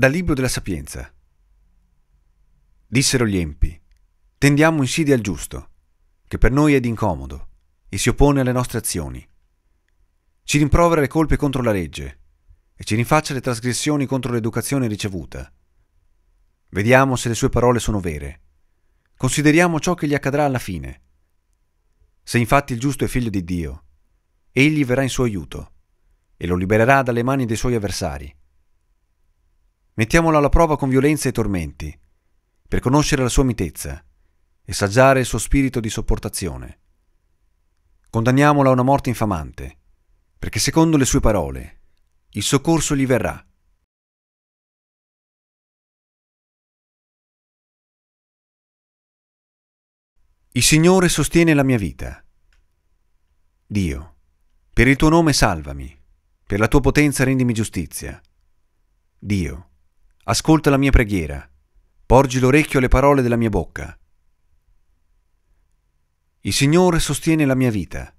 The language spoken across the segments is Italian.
Dal Libro della Sapienza. Dissero gli empi, tendiamo insidia al giusto, che per noi è d'incomodo e si oppone alle nostre azioni. Ci rimprovera le colpe contro la legge e ci rinfaccia le trasgressioni contro l'educazione ricevuta. Vediamo se le sue parole sono vere. Consideriamo ciò che gli accadrà alla fine. Se infatti il giusto è figlio di Dio, egli verrà in suo aiuto e lo libererà dalle mani dei suoi avversari Mettiamola alla prova con violenza e tormenti, per conoscere la sua mitezza e saggiare il suo spirito di sopportazione. Condanniamola a una morte infamante, perché secondo le sue parole il soccorso gli verrà. Il Signore sostiene la mia vita. Dio, per il tuo nome salvami, per la tua potenza rendimi giustizia. Dio, Ascolta la mia preghiera. Porgi l'orecchio alle parole della mia bocca. Il Signore sostiene la mia vita.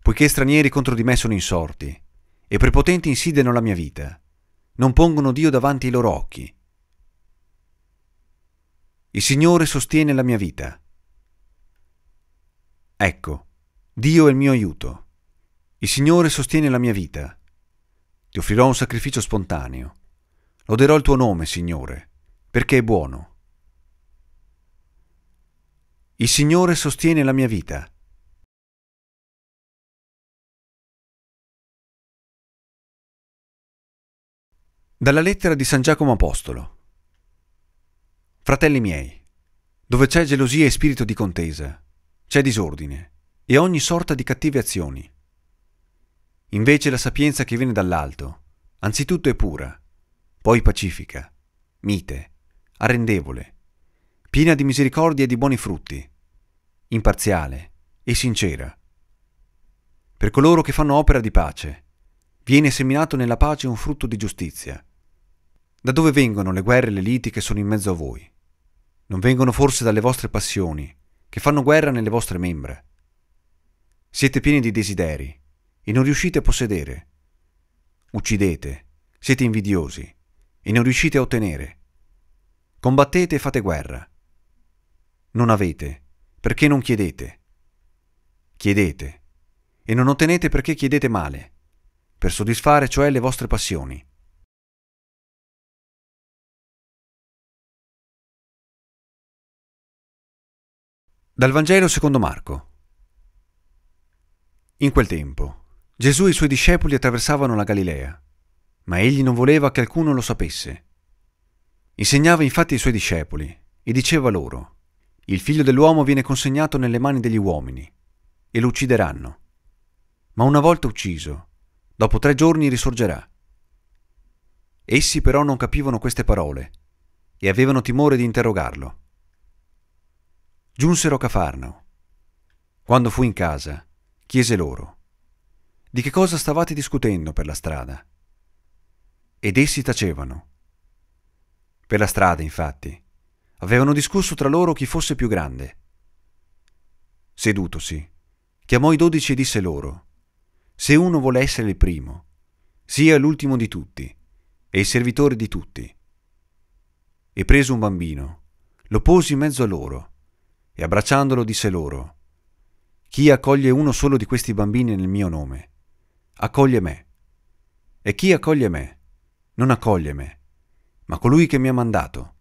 Poiché stranieri contro di me sono insorti, e prepotenti insidiano la mia vita, non pongono Dio davanti ai loro occhi. Il Signore sostiene la mia vita. Ecco, Dio è il mio aiuto. Il Signore sostiene la mia vita ti offrirò un sacrificio spontaneo. Loderò il tuo nome, Signore, perché è buono. Il Signore sostiene la mia vita. Dalla lettera di San Giacomo Apostolo Fratelli miei, dove c'è gelosia e spirito di contesa, c'è disordine e ogni sorta di cattive azioni. Invece la sapienza che viene dall'alto, anzitutto è pura, poi pacifica, mite, arrendevole, piena di misericordia e di buoni frutti, imparziale e sincera. Per coloro che fanno opera di pace, viene seminato nella pace un frutto di giustizia. Da dove vengono le guerre e le liti che sono in mezzo a voi? Non vengono forse dalle vostre passioni, che fanno guerra nelle vostre membra? Siete pieni di desideri, e non riuscite a possedere. Uccidete, siete invidiosi e non riuscite a ottenere. Combattete e fate guerra. Non avete, perché non chiedete. Chiedete e non ottenete perché chiedete male, per soddisfare cioè le vostre passioni. Dal Vangelo secondo Marco. In quel tempo Gesù e i suoi discepoli attraversavano la Galilea, ma egli non voleva che alcuno lo sapesse. Insegnava infatti ai suoi discepoli e diceva loro, il figlio dell'uomo viene consegnato nelle mani degli uomini e lo uccideranno. Ma una volta ucciso, dopo tre giorni risorgerà. Essi però non capivano queste parole e avevano timore di interrogarlo. Giunsero a Cafarnao. Quando fu in casa, chiese loro, di che cosa stavate discutendo per la strada? Ed essi tacevano. Per la strada, infatti, avevano discusso tra loro chi fosse più grande. Sedutosi, chiamò i dodici e disse loro, se uno vuole essere il primo, sia l'ultimo di tutti e il servitore di tutti. E preso un bambino, lo pose in mezzo a loro e abbracciandolo disse loro, Chi accoglie uno solo di questi bambini nel mio nome, accoglie me. E chi accoglie me non accoglie me, ma colui che mi ha mandato.